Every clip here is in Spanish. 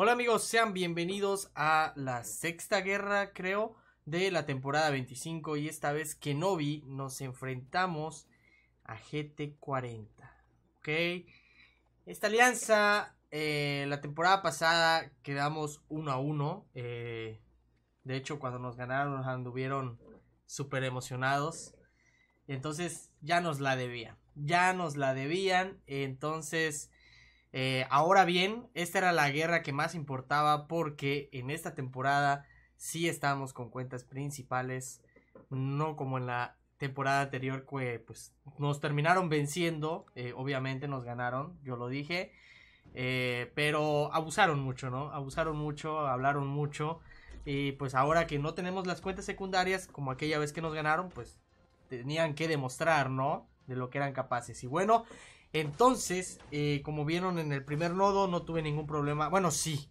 Hola amigos, sean bienvenidos a la sexta guerra, creo, de la temporada 25 y esta vez Kenobi nos enfrentamos a GT40. ¿Ok? Esta alianza, eh, la temporada pasada quedamos uno a uno, eh, de hecho, cuando nos ganaron anduvieron súper emocionados. Entonces ya nos la debían. Ya nos la debían. Entonces eh, ahora bien, esta era la guerra que más importaba porque en esta temporada sí estamos con cuentas principales, no como en la temporada anterior que pues nos terminaron venciendo, eh, obviamente nos ganaron, yo lo dije, eh, pero abusaron mucho, ¿no? Abusaron mucho, hablaron mucho y pues ahora que no tenemos las cuentas secundarias como aquella vez que nos ganaron, pues tenían que demostrar, ¿no? De lo que eran capaces. Y bueno, entonces, eh, como vieron en el primer nodo, no tuve ningún problema. Bueno, sí,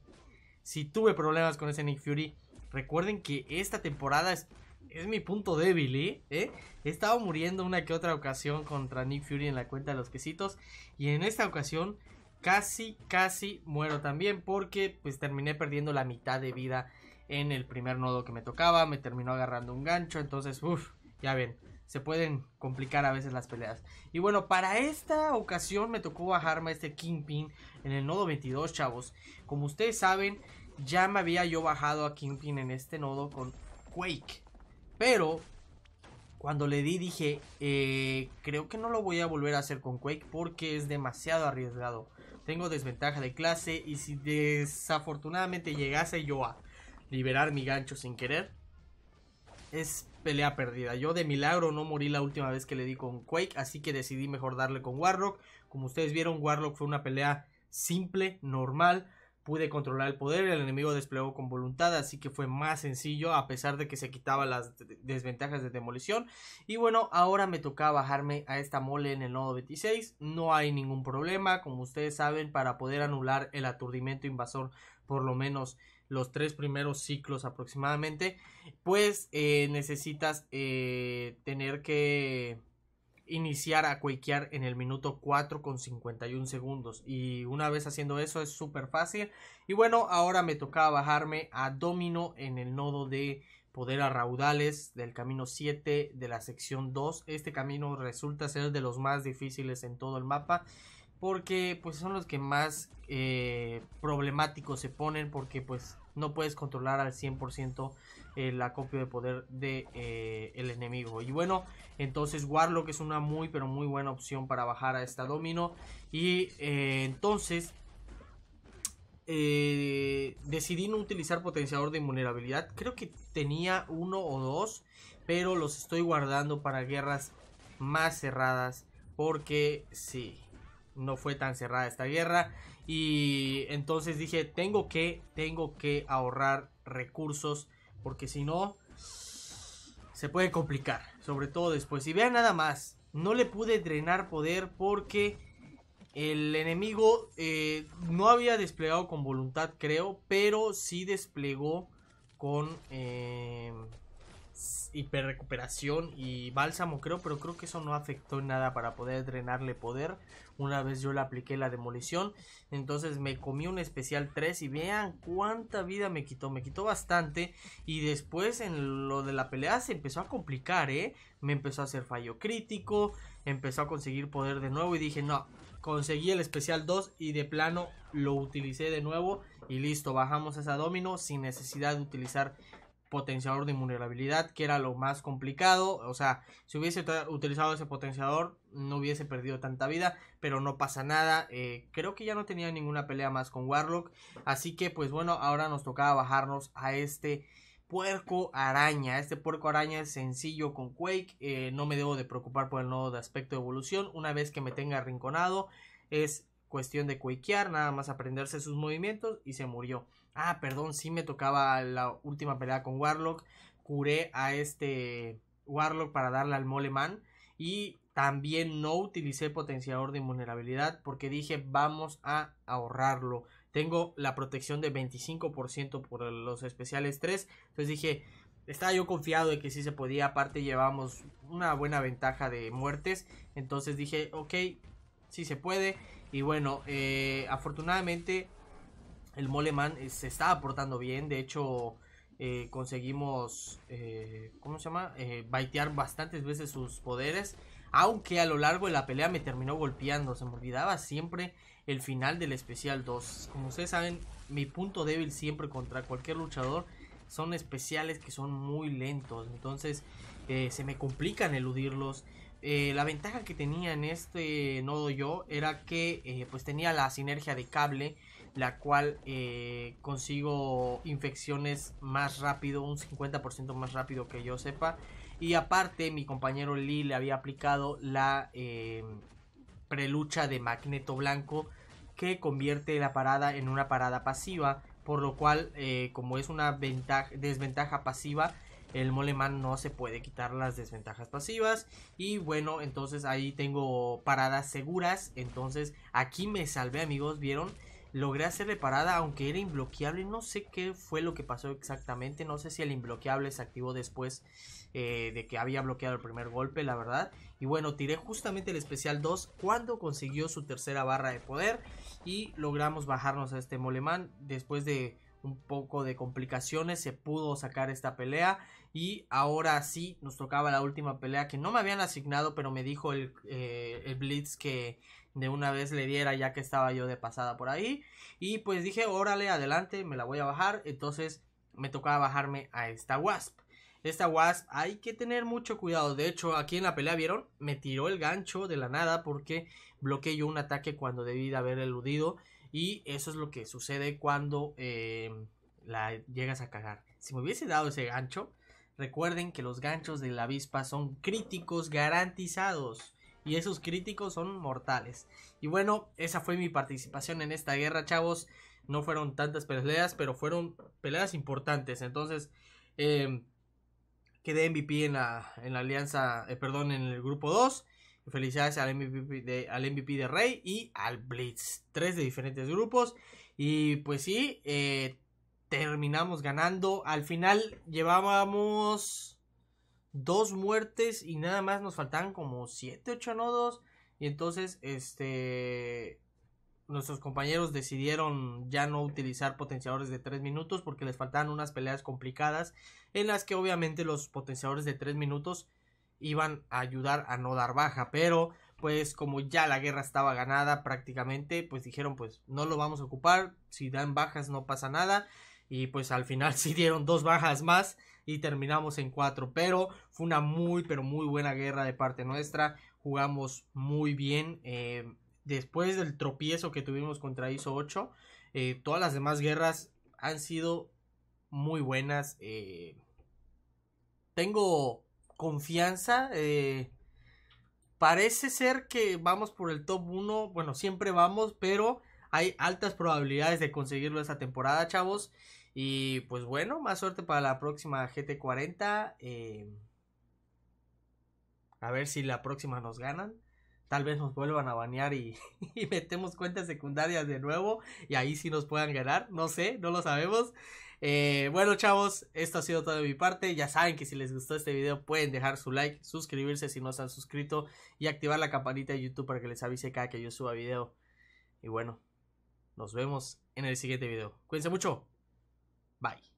sí tuve problemas con ese Nick Fury. Recuerden que esta temporada es, es mi punto débil, ¿eh? ¿Eh? He estado muriendo una que otra ocasión contra Nick Fury en la cuenta de los quesitos. Y en esta ocasión casi, casi muero también porque pues terminé perdiendo la mitad de vida en el primer nodo que me tocaba. Me terminó agarrando un gancho, entonces, uff, ya ven se pueden complicar a veces las peleas. Y bueno, para esta ocasión me tocó bajarme este Kingpin en el nodo 22, chavos. Como ustedes saben, ya me había yo bajado a Kingpin en este nodo con Quake. Pero cuando le di dije, eh, creo que no lo voy a volver a hacer con Quake porque es demasiado arriesgado. Tengo desventaja de clase y si desafortunadamente llegase yo a liberar mi gancho sin querer, es pelea perdida. Yo de milagro no morí la última vez que le di con Quake, así que decidí mejor darle con Warlock. Como ustedes vieron, Warlock fue una pelea simple, normal. Pude controlar el poder, el enemigo desplegó con voluntad, así que fue más sencillo a pesar de que se quitaba las desventajas de demolición. Y bueno, ahora me tocaba bajarme a esta mole en el nodo 26. No hay ningún problema, como ustedes saben, para poder anular el aturdimiento invasor por lo menos los tres primeros ciclos aproximadamente, pues eh, necesitas eh, tener que iniciar a quakear en el minuto 4 con 51 segundos y una vez haciendo eso es súper fácil y bueno ahora me tocaba bajarme a domino en el nodo de poder a raudales del camino 7 de la sección 2 este camino resulta ser de los más difíciles en todo el mapa porque pues son los que más eh, problemáticos se ponen porque pues no puedes controlar al 100% el acopio de poder de eh, el enemigo y bueno entonces Warlock es una muy pero muy buena opción para bajar a esta domino y eh, entonces decidí no utilizar potenciador de invulnerabilidad creo que tenía uno o dos pero los estoy guardando para guerras más cerradas porque sí no fue tan cerrada esta guerra. Y entonces dije, tengo que, tengo que ahorrar recursos porque si no, se puede complicar, sobre todo después. Y vean nada más, no le pude drenar poder porque el enemigo eh, no había desplegado con voluntad, creo, pero sí desplegó con... Eh, recuperación y bálsamo creo, pero creo que eso no afectó nada para poder drenarle poder. Una vez yo le apliqué la demolición, entonces me comí un especial 3 y vean cuánta vida me quitó, me quitó bastante. Y después en lo de la pelea se empezó a complicar, ¿eh? Me empezó a hacer fallo crítico, empezó a conseguir poder de nuevo y dije, no, conseguí el especial 2 y de plano lo utilicé de nuevo y listo, bajamos esa domino sin necesidad de utilizar potenciador de vulnerabilidad que era lo más complicado. O sea, si hubiese utilizado ese potenciador, no hubiese perdido tanta vida, pero no pasa nada. Eh, creo que ya no tenía ninguna pelea más con Warlock. Así que, pues bueno, ahora nos tocaba bajarnos a este puerco araña. Este puerco araña es sencillo con Quake. Eh, no me debo de preocupar por el nodo de aspecto de evolución. Una vez que me tenga arrinconado, es cuestión de quakear... nada más aprenderse sus movimientos y se murió. Ah, perdón, sí me tocaba la última pelea con Warlock. Curé a este Warlock para darle al Moleman. Y también no utilicé potenciador de invulnerabilidad porque dije vamos a ahorrarlo. Tengo la protección de 25% por los especiales 3. Entonces dije, estaba yo confiado de que sí se podía. Aparte llevamos una buena ventaja de muertes. Entonces dije, ok, Si se puede. Y bueno, eh, afortunadamente el Moleman eh, se está aportando bien. De hecho, eh, conseguimos, ¿cómo se llama? baitear bastantes veces sus poderes. Aunque a lo largo de la pelea me terminó golpeando. Se me olvidaba siempre el final del especial 2. Como ustedes saben, mi punto débil siempre contra cualquier luchador son especiales que son muy lentos. Entonces se me complican eludirlos. Eh, la ventaja que tenía en este nodo yo era que eh, pues, tenía la sinergia de cable, la cual eh, consigo infecciones más rápido, un 50% más rápido que yo sepa. Y aparte mi compañero Lee le había aplicado la prelucha de magneto blanco que convierte la parada en una parada pasiva, por lo cual como es una ventaja, desventaja pasiva, el Moleman no se puede quitar las desventajas pasivas. Y bueno, entonces ahí tengo paradas seguras. Entonces aquí me salvé, amigos, ¿vieron? Logré hacerle parada, aunque era imbloqueable. No sé qué fue lo que pasó exactamente. No sé si el imbloqueable se activó después eh, de que había bloqueado el primer golpe, la verdad. Y bueno, tiré justamente el especial 2 cuando consiguió su tercera barra de poder. Y logramos bajarnos a este Moleman después de un poco de complicaciones, se pudo sacar esta pelea y ahora sí nos tocaba la última pelea que no me habían asignado, pero me dijo el, eh, el Blitz que de una vez le diera ya que estaba yo de pasada por ahí y pues dije, órale, adelante, me la voy a bajar, entonces me tocaba bajarme a esta Wasp. Esta Wasp hay que tener mucho cuidado. De hecho, aquí en la pelea, ¿vieron? Me tiró el gancho de la nada porque bloqueé yo un ataque cuando debí de haber eludido. Y eso es lo que sucede cuando eh, la llegas a cagar. Si me hubiese dado ese gancho, recuerden que los ganchos de la avispa son críticos garantizados. Y esos críticos son mortales. Y bueno, esa fue mi participación en esta guerra, chavos. No fueron tantas peleas, pero fueron peleas importantes. Entonces, eh, quedé MVP en la, en la alianza, eh, perdón, en el grupo 2. Felicidades al MVP, de, al de Rey y al Blitz. Tres de diferentes grupos. Y pues sí, eh, terminamos ganando. Al final llevábamos dos muertes y nada más nos faltaban como 7, ocho nodos. Y entonces, este. Nuestros compañeros decidieron ya no utilizar potenciadores de tres minutos porque les faltaban unas peleas complicadas en las que obviamente los potenciadores de tres minutos iban a ayudar a no dar baja, pero pues como ya la guerra estaba ganada prácticamente, pues dijeron pues no lo vamos a ocupar, si dan bajas no pasa nada y pues al final sí dieron dos bajas más y terminamos en cuatro, pero fue una muy pero muy buena guerra de parte nuestra, jugamos muy bien eh, después del tropiezo que tuvimos contra ISO 8, eh, todas las demás guerras han sido muy buenas, eh, tengo confianza. Eh, parece ser que vamos por el top 1. Bueno, siempre vamos, pero hay altas probabilidades de conseguirlo esta temporada, chavos. Y pues bueno, más suerte para la próxima GT40. Eh, a ver si la próxima nos ganan. Tal vez nos vuelvan a banear y, y metemos cuentas secundarias de nuevo. Y ahí sí nos puedan ganar. No sé, no lo sabemos. Eh, bueno, chavos, esto ha sido todo de mi parte. Ya saben que si les gustó este video pueden dejar su like, suscribirse si no se han suscrito y activar la campanita de YouTube para que les avise cada que yo suba video. Y bueno, nos vemos en el siguiente video. Cuídense mucho. Bye.